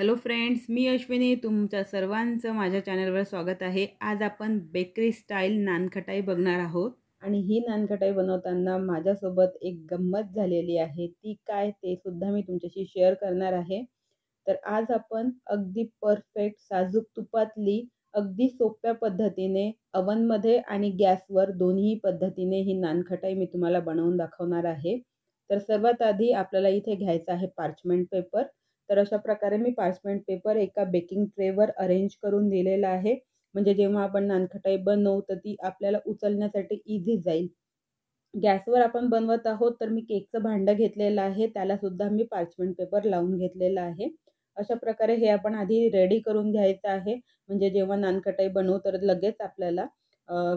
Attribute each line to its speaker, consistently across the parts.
Speaker 1: hello friends मी अश्विनी तुमच्या सर्वांचं माझ्या चॅनलवर स्वागत आहे आज आपण बेकरी स्टाईल नानखटाई बघणार आहोत आणि ही नानखटाई बनवताना माझ्यासोबत एक गंमत झालेली आहे ती काय ते सुद्धा मी तुमच्याशी शेअर करणार आहे तर आज आपण अगदी परफेक्ट साजूक तुपातली अगदी सोप्या पद्धतीने अवनमध्ये आणि गॅसवर दोन्ही पद्धतीने ही नानखटाई मी तुम्हाला बनवून दाखवणार आहे तर सर्वात आधी आपल्याला इथे घ्यायचं आहे पार्चमेंट पेपर तर अशा प्रकारे मी पार्चमेंट पेपर एका बेकिंग ट्रेवर अरेंज करून दिलेला आहे म्हणजे जेव्हा आपण नानखटाई बनवू तर ती आपल्याला उचलण्यासाठी इझी जाईल गॅसवर आपण बनवत आहोत तर मी केकचं भांडं घेतलेलं आहे त्यालासुद्धा मी पार्चमेंट पेपर लावून घेतलेला आहे अशा प्रकारे हे आपण आधी रेडी करून घ्यायचं आहे म्हणजे जेव्हा नानखटाई बनवू तर लगेच आपल्याला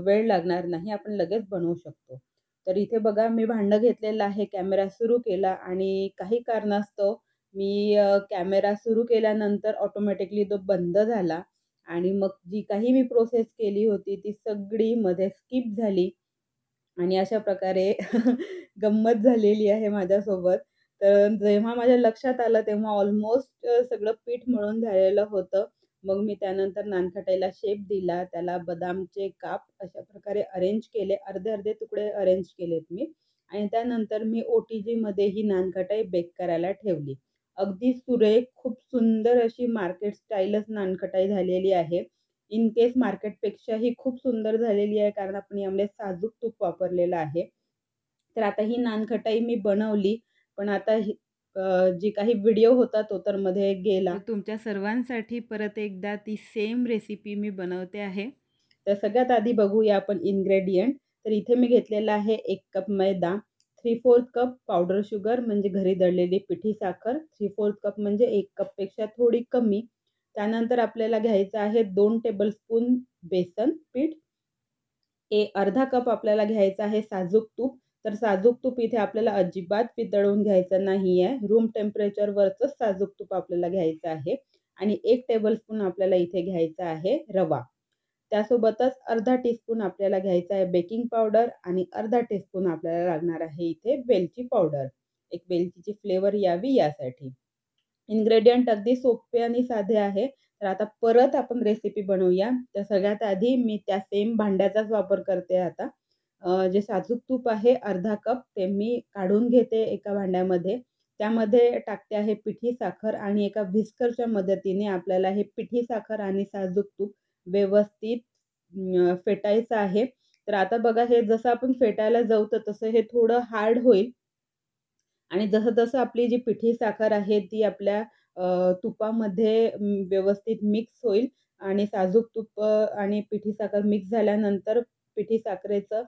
Speaker 1: वेळ लागणार नाही आपण लगेच बनवू शकतो तर इथे बघा मी भांडं घेतलेलं आहे कॅमेरा सुरू केला आणि काही कारणास्तव मी कॅमेरा सुरू केल्यानंतर ऑटोमॅटिकली तो बंद झाला आणि मग जी काही मी प्रोसेस केली होती ती सगळी मध्ये स्किप झाली आणि अशा प्रकारे गंमत झालेली आहे माझ्यासोबत तर जेव्हा माझ्या लक्षात आलं तेव्हा ऑलमोस्ट सगळं पीठ मळून झालेलं होतं मग मी त्यानंतर नानखटाईला शेप दिला त्याला बदामचे काप अशा प्रकारे अरेंज केले अर्धे अर्धे तुकडे अरेंज केलेत मी आणि त्यानंतर मी ओ टी जीमध्ये ही नानखटाई बेक करायला ठेवली अगदी सुरेख खूप सुंदर अशी मार्केट स्टाईलच नानखटाई झालेली आहे इन केस पेक्षा ही खूप सुंदर झालेली आहे कारण आपण यामध्ये साजूक तूप वापरलेलं आहे तर आता ही नानखटाई मी बनवली पण आता ही जी काही व्हिडिओ होता तो तर मध्ये गेला तुमच्या सर्वांसाठी परत एकदा ती सेम रेसिपी मी बनवते आहे तर सगळ्यात आधी बघूया आपण इन्ग्रेडियंट तर इथे मी घेतलेला आहे एक कप मैदा three fourth cup powder sugar म्हणजे घरी दळलेली पिठी साखर थ्री फोर्थ कप म्हणजे एक कपपेक्षा थोडी कमी त्यानंतर आपल्याला घ्यायचं आहे दोन टेबलस्पून बेसन पीठ ए अर्धा कप आपल्याला घ्यायचा आहे साजूक तूप तर साजूक तूप इथे आपल्याला अजिबात पितळून घ्यायचं नाही आहे रूम टेम्परेचरवरचंच साजूक तूप आपल्याला घ्यायचं आहे आणि एक टेबलस्पून आपल्याला इथे घ्यायचा आहे रवा त्यासोबतच अर्धा टीस्पून आपल्याला घ्यायचा आहे बेकिंग पावडर आणि अर्धा टीस्पून आपल्याला लागणार आहे इथे वेलची पावडर एक वेलचीची फ्लेवर यावी यासाठी इन्ग्रेडियंट अगदी सोपे आणि साधे आहे तर आता परत आपण रेसिपी बनवूया तर सगळ्यात आधी मी त्या सेम भांड्याचाच वापर करते आता जे साजूक तूप आहे अर्धा कप ते मी काढून घेते एका भांड्यामध्ये त्यामध्ये टाकते आहे पिठी साखर आणि एका व्हिस्करच्या मदतीने आपल्याला हे पिठी साखर आणि साजूक तूप व्यवस्थित फेटायचं आहे तर आता बघा हे जसं आपण फेटायला जाऊ तर तसं हे थोडं हार्ड होईल आणि जसं जसं आपली जी पिठी साखर आहे ती आपल्या तुपामध्ये व्यवस्थित मिक्स होईल आणि साजूक तूप आणि पिठी साखर मिक्स झाल्यानंतर पिठी साखरेचं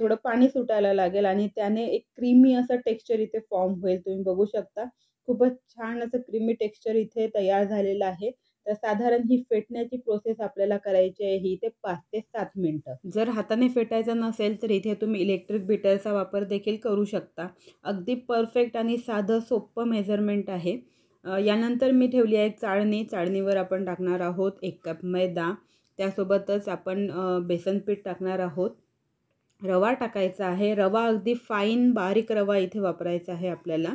Speaker 1: थोडं पाणी सुटायला लागेल आणि त्याने एक क्रीमी असं टेक्स्चर इथे फॉर्म होईल तुम्ही बघू शकता खूपच छान असं क्रीमी टेक्स्चर इथे तयार झालेलं आहे तर साधारण ही फेटण्याची प्रोसेस आपल्याला करायची आहे ही ते पाच ते सात मिनटं जर हाताने फेटायचं नसेल तर इथे तुम्ही इलेक्ट्रिक बिटरचा वापर देखील करू शकता अगदी परफेक्ट आणि साधं सोपं मेजरमेंट आहे यानंतर मी ठेवली आहे चाळणी चाळणीवर आपण टाकणार आहोत एक कप मैदा त्यासोबतच आपण बेसन पीठ टाकणार आहोत रवा टाकायचा आहे रवा अगदी फाईन बारीक रवा इथे वापरायचा आहे आपल्याला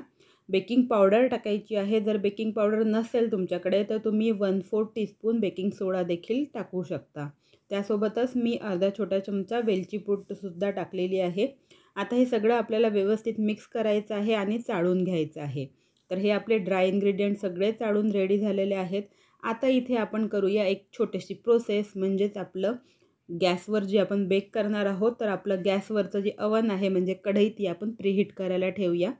Speaker 1: बेकिंग पावडर टाकायची आहे जर बेकिंग पावडर नसेल तुमच्याकडे तर तुम्ही one fourth teaspoon baking soda देखील टाकू शकता त्यासोबतच मी अर्धा छोटा चमचा वेलची पूटसुद्धा टाकलेली आहे आता हे सगळं आपल्याला व्यवस्थित मिक्स करायचं आहे आणि चाळून घ्यायचं आहे तर हे आपले ड्राय इन्ग्रेडियंट सगळे चाळून रेडी झालेले आहेत आता इथे आपण करूया एक छोटीशी प्रोसेस म्हणजेच आपलं गॅसवर जे आपण बेक करणार आहोत तर आपलं गॅसवरचं जे अवन आहे म्हणजे कढई ती आपण प्रीहीट करायला ठेवूया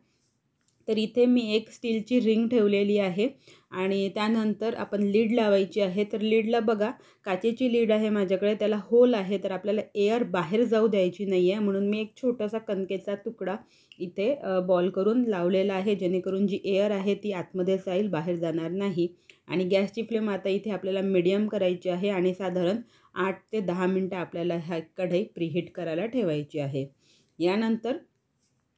Speaker 1: तर इथे मी एक स्टीलची रिंग ठेवलेली आहे आणि त्यानंतर आपण लीड लावायची आहे तर लीडला बघा काचेची लीड आहे माझ्याकडे त्याला होल आहे तर आपल्याला एअर बाहेर जाऊ द्यायची नाही आहे म्हणून मी एक छोटासा कणकेचा तुकडा इथे बॉल करून लावलेला आहे जेणेकरून जी एअर आहे ती आतमध्ये जाईल बाहेर जाणार नाही आणि गॅसची फ्लेम आता इथे आपल्याला मिडियम करायची आहे आणि साधारण आठ ते दहा मिनटं आपल्याला ह्या कढई प्रीहीट करायला ठेवायची आहे यानंतर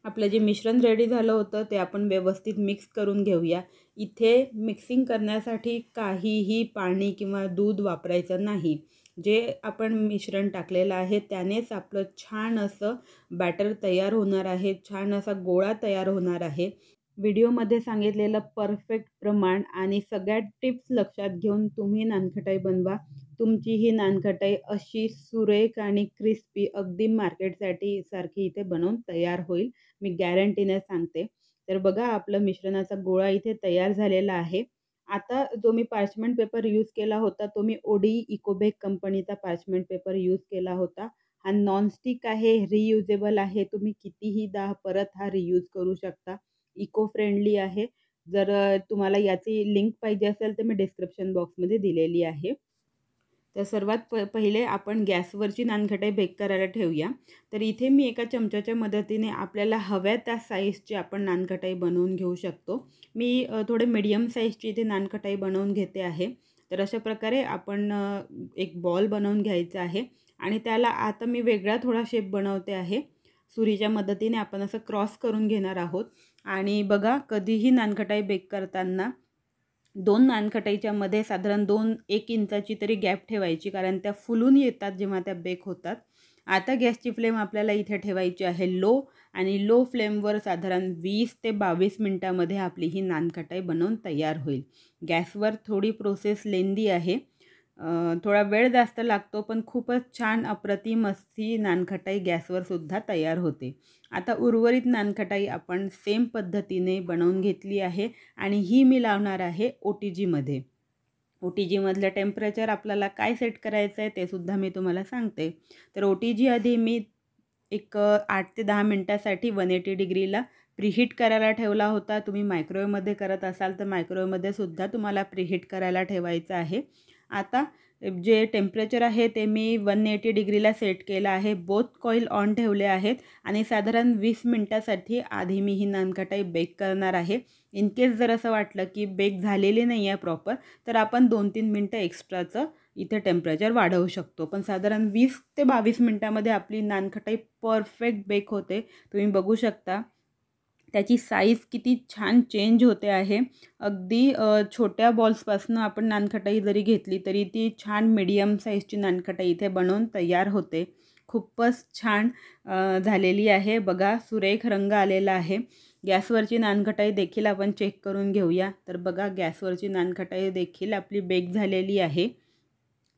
Speaker 1: आपलं जे मिश्रण रेडी झालं होतं ते आपण व्यवस्थित मिक्स करून घेऊया इथे मिक्सिंग करण्यासाठी काहीही पाणी किंवा दूध वापरायचं नाही जे आपण मिश्रण टाकलेलं आहे त्यानेच आपलं छान असं बॅटर तयार होणार आहे छान असा गोळा तयार होणार आहे व्हिडिओमध्ये सांगितलेलं परफेक्ट प्रमाण आणि सगळ्या टिप्स लक्षात घेऊन तुम्ही नानखटाई बनवा तुमची ही नानखटाई अशी सुरेख आणि क्रिस्पी अगदी मार्केटसाठी सारखी इथे बनवून तयार होईल मी गॅरंटीने सांगते तर बघा आपलं मिश्रणाचा गोळा इथे तयार झालेला आहे आता जो मी पार्चमेंट पेपर यूज केला होता तो मी ओडी इकोबेक e कंपनीचा पार्चमेंट पेपर यूज केला होता हा नॉनस्टिक आहे रियुजेबल आहे तुम्ही कितीही दा परत हा रियूज करू शकता इको फ्रेंडली आहे जर तुम्हाला याची लिंक पाहिजे असेल तर मी डिस्क्रिप्शन बॉक्समध्ये दिलेली आहे तर सर्वात प पहिले आपण गॅसवरची नानखटाई बेक करायला ठेवूया तर इथे मी एका चमच्याच्या मदतीने आपल्याला हव्या त्या साईजची आपण नानखटाई बनवून घेऊ शकतो मी थोडे मीडियम साईजची इथे नानखटाई बनवून घेते आहे तर अशा प्रकारे आपण एक बॉल बनवून घ्यायचा आहे आणि त्याला आता मी वेगळा थोडा शेप बनवते आहे सुरीच्या मदतीने आपण असं क्रॉस करून घेणार आहोत आणि बघा कधीही नानखटाई बेक करताना दोन नानखटाईच्या मध्ये साधारण दोन एक इंचाची तरी गॅप ठेवायची कारण त्या फुलून येतात जेव्हा त्या बेक होतात आता गॅसची फ्लेम आपल्याला इथे ठेवायची आहे लो आणि लो फ्लेमवर साधारण वीस ते बावीस मिनटामध्ये आपली ही नानखटाई बनवून तयार होईल गॅसवर थोडी प्रोसेस लेंदी आहे थोडा वेळ जास्त लागतो पण खूपच छान अप्रतिम अशी नानखटाई गॅसवरसुद्धा तयार होते आता उर्वरित नानखटाई आपण सेम पद्धतीने बनवून घेतली आहे आणि ही मी लावणार आहे ओ टी जीमध्ये ओ टी जीमधलं टेम्परेचर आपल्याला काय सेट करायचं आहे ते सुद्धा मी तुम्हाला सांगते तर ओ टी जी आधी मी एक आठ ते दहा मिनटासाठी वन एटी डिग्रीला प्रीहीट करायला ठेवला होता तुम्ही मायक्रोवेवमध्ये करत असाल तर मायक्रोवेवमध्ये सुद्धा तुम्हाला प्रीहीट करायला ठेवायचं आहे आता जे टेम्परेचर आहे ते मी वन एटी डिग्रीला सेट केलं आहे बोथ कॉईल ऑन ठेवले आहेत आणि साधारण वीस मिनटासाठी आधी मी ही नानखटाई बेक करणार आहे इन केस जर असं वाटलं की बेक झालेली नाही आहे प्रॉपर तर आपण दोन तीन मिनटं एक्स्ट्राचं इथे टेम्परेचर वाढवू शकतो पण साधारण वीस ते बावीस मिनटामध्ये आपली नानखटाई परफेक्ट बेक होते तुम्ही बघू शकता त्याची साईज किती छान चेंज होते आहे अगदी छोट्या बॉल्सपासून आपण नानखटाई जरी घेतली तरी ती छान मिडियम साईजची नानखटाई इथे बनवून तयार होते खूपच छान झालेली आहे बघा सुरेख रंग आलेला आहे गॅसवरची नानखटाई देखील आपण चेक करून घेऊया तर बघा गॅसवरची नानखटाई देखील आपली बेक झालेली आहे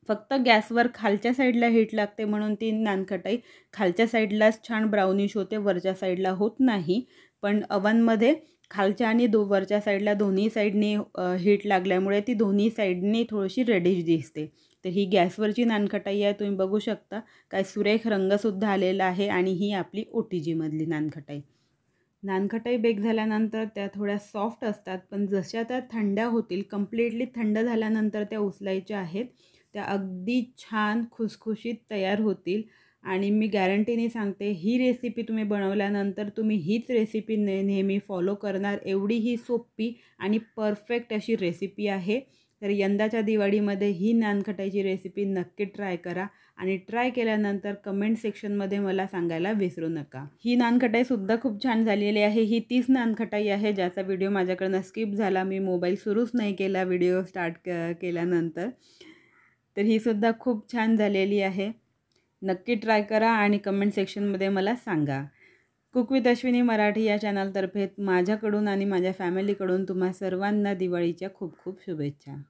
Speaker 1: फक्त गॅसवर खालच्या साईडला हीट लागते म्हणून ती नानखटाई खालच्या साईडलाच छान ब्राउनिश होते वरच्या साईडला होत नाही पण अवनमध्ये खालच्या आणि दो वरच्या साईडला दोन्ही साईडने हीट लागल्यामुळे ती दोन्ही साईडने थोडीशी रेडिश दिसते तर ही गॅसवरची नानखटाई आहे तुम्ही बघू शकता काय सुरेख रंगसुद्धा आलेला आहे आणि ही आपली ओ टी जीमधली नानखटाई नानखटाई बेक झाल्यानंतर त्या थोड्या सॉफ्ट असतात पण जशा त्या थंड्या होतील कम्प्लिटली थंड झाल्यानंतर त्या उचलायच्या आहेत त्या अगदी छान खुसखुशीत तयार होतील आणि मी गॅरंटीने सांगते ही रेसिपी तुम्ही बनवल्यानंतर तुम्ही हीच रेसिपी ने नेहमी फॉलो करणार एवढी ही सोपी आणि परफेक्ट अशी रेसिपी आहे तर यंदाच्या दिवाळीमध्ये ही नानखटाईची रेसिपी नक्की ट्राय करा आणि ट्राय केल्यानंतर कमेंट सेक्शनमध्ये मला सांगायला विसरू नका ही नानखटाईसुद्धा खूप छान झालेली आहे ही तीच नानखटाई आहे ज्याचा व्हिडिओ माझ्याकडनं स्किप झाला मी मोबाईल सुरूच नाही केला व्हिडिओ स्टार्ट क केल्यानंतर तर ही सुद्धा खूप छान झालेली आहे नक्की ट्राय करा आणि कमेंट सेक्शनमध्ये मला सांगा कुक विथ अश्विनी मराठी या चॅनलतर्फे माझ्याकडून आणि माझ्या फॅमिलीकडून तुम्हा सर्वांना दिवाळीच्या खूप खूप शुभेच्छा